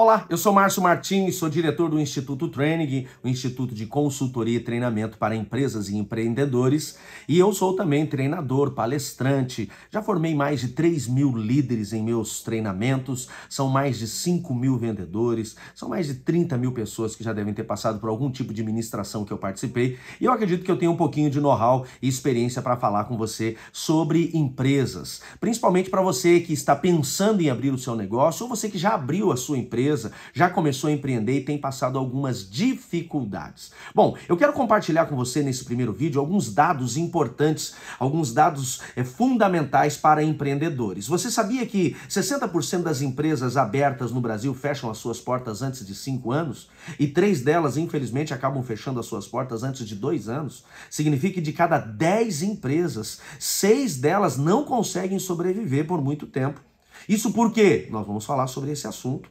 Olá, eu sou Márcio Martins, sou diretor do Instituto Training, o Instituto de Consultoria e Treinamento para Empresas e Empreendedores, e eu sou também treinador, palestrante. Já formei mais de 3 mil líderes em meus treinamentos, são mais de 5 mil vendedores, são mais de 30 mil pessoas que já devem ter passado por algum tipo de ministração que eu participei, e eu acredito que eu tenho um pouquinho de know-how e experiência para falar com você sobre empresas, principalmente para você que está pensando em abrir o seu negócio ou você que já abriu a sua empresa empresa, já começou a empreender e tem passado algumas dificuldades. Bom, eu quero compartilhar com você nesse primeiro vídeo alguns dados importantes, alguns dados é, fundamentais para empreendedores. Você sabia que 60% das empresas abertas no Brasil fecham as suas portas antes de 5 anos? E três delas, infelizmente, acabam fechando as suas portas antes de dois anos? Significa que de cada 10 empresas, seis delas não conseguem sobreviver por muito tempo. Isso porque nós vamos falar sobre esse assunto